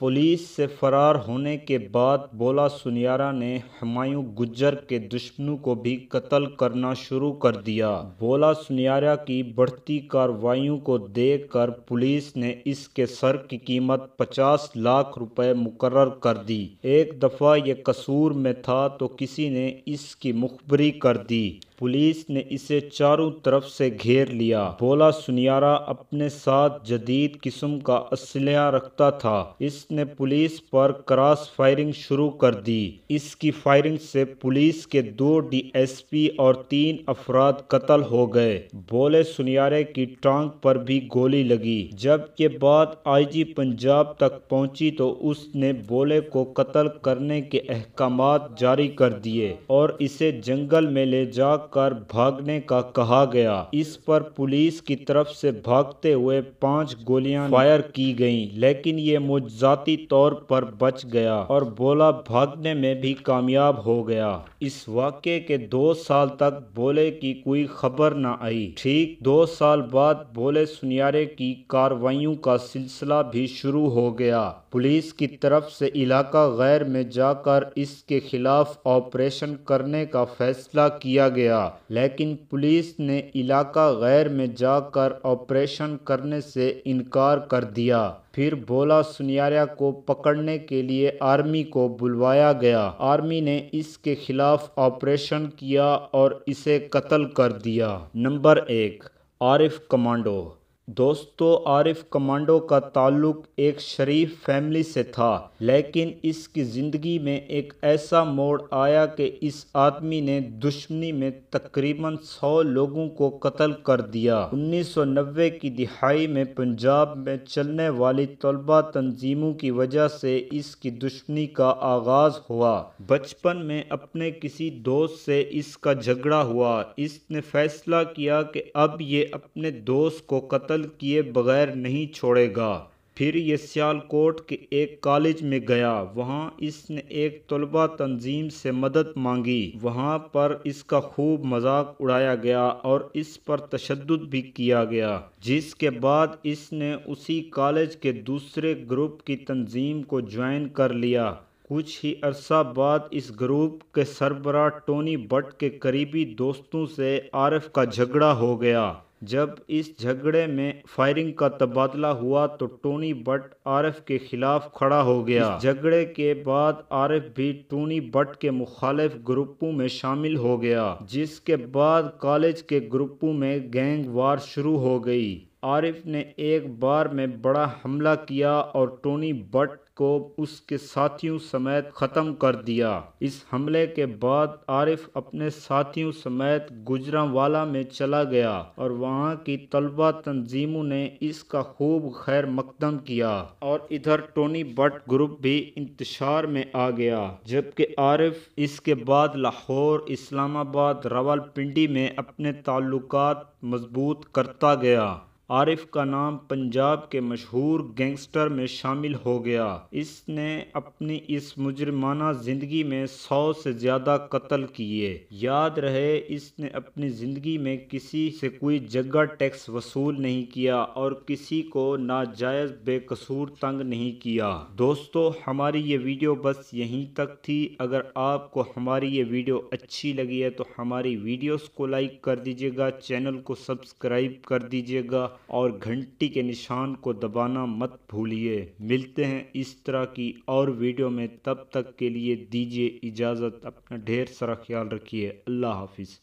police से फरार होने के बाद बोला सुनियारा ने हमायूं गुज्जर के दुश्मनों को भी कत्ल करना शुरू कर दिया बोला सुनियारा की बढ़ती कार्रवाइयों को देखकर पुलिस ने इसके सर की कीमत 50 लाख रुपए मुकर्र कर दी एक दफ़ा ये कसूर में था तो किसी ने इसकी मुखबरी कर दी पुलिस ने इसे चारों तरफ से घेर लिया बोला सुनियारा अपने साथ जदीद किस्म का असलहा रखता था इसने पुलिस पर क्रॉस फायरिंग शुरू कर दी इसकी फायरिंग से पुलिस के दो डीएसपी और तीन अफराद कत्ल हो गए बोले सुनियारे की टांग पर भी गोली लगी जब ये बात आईजी पंजाब तक पहुंची तो उसने बोले को कत्ल करने के अहकाम जारी कर दिए और इसे जंगल में ले जाकर कर भागने का कहा गया इस पर पुलिस की तरफ से भागते हुए पांच गोलियां फायर की गईं, लेकिन ये मुजाती तौर पर बच गया और बोला भागने में भी कामयाब हो गया इस वाक्य के दो साल तक बोले की कोई खबर न आई ठीक दो साल बाद बोले सुनियारे की कार्रवाइयों का सिलसिला भी शुरू हो गया पुलिस की तरफ से इलाका गैर में जाकर इसके खिलाफ ऑपरेशन करने का फैसला किया गया गया लेकिन पुलिस ने इलाका गैर में जाकर ऑपरेशन करने से इनकार कर दिया फिर भोला सुनियारा को पकड़ने के लिए आर्मी को बुलवाया गया आर्मी ने इसके खिलाफ ऑपरेशन किया और इसे कत्ल कर दिया नंबर एक आरिफ कमांडो दोस्तों आरिफ कमांडो का ताल्लुक एक शरीफ फैमिली से था लेकिन इसकी ज़िंदगी में एक ऐसा मोड़ आया कि इस आदमी ने दुश्मनी में तकरीबन 100 लोगों को कत्ल कर दिया 1990 की दिहाई में पंजाब में चलने वाली तलबा तंजीमों की वजह से इसकी दुश्मनी का आगाज़ हुआ बचपन में अपने किसी दोस्त से इसका झगड़ा हुआ इसने फैसला किया कि अब ये अपने दोस्त को कतल कत्ल किए बगैर नहीं छोड़ेगा फिर ये सियालकोट के एक कॉलेज में गया वहाँ इसने एक तलबा तंजीम से मदद मांगी वहाँ पर इसका खूब मजाक उड़ाया गया और इस पर तशद भी किया गया जिसके बाद इसने उसी कॉलेज के दूसरे ग्रुप की तंजीम को ज्वाइन कर लिया कुछ ही अरसा बाद इस ग्रुप के सरबरा टोनी बट के करीबी दोस्तों से आरफ का झगड़ा हो गया जब इस झगड़े में फायरिंग का तबादला हुआ तो टोनी बट आरफ के खिलाफ खड़ा हो गया झगड़े के बाद आरफ भी टोनी बट के मुखालिफ ग्रुपों में शामिल हो गया जिसके बाद कॉलेज के ग्रुपों में गैंग वार शुरू हो गई आरिफ ने एक बार में बड़ा हमला किया और टोनी बट को उसके साथियों समेत ख़त्म कर दिया इस हमले के बाद आरिफ अपने साथियों समेत गुजरावाला में चला गया और वहाँ वहाँ की तलबा तंजीमों ने इसका खूब खैर मकदम किया और इधर टोनी बट ग्रुप भी इंतशार में आ गया जबकि आरिफ इसके बाद लाहौर इस्लामाबाद रावलपिंडी में अपने ताल्लुकात मजबूत करता गया आरिफ का नाम पंजाब के मशहूर गैंगस्टर में शामिल हो गया इसने अपनी इस मुजरमाना ज़िंदगी में सौ से ज़्यादा कत्ल किए याद रहे इसने अपनी ज़िंदगी में किसी से कोई जगह टैक्स वसूल नहीं किया और किसी को नाजायज़ बेकसूर तंग नहीं किया दोस्तों हमारी ये वीडियो बस यहीं तक थी अगर आपको हमारी ये वीडियो अच्छी लगी है तो हमारी वीडियोस को लाइक कर दीजिएगा चैनल को सब्सक्राइब कर दीजिएगा और घंटी के निशान को दबाना मत भूलिए मिलते हैं इस तरह की और वीडियो में तब तक के लिए दीजिए इजाज़त अपना ढेर सारा ख्याल रखिए अल्लाह हाफिज़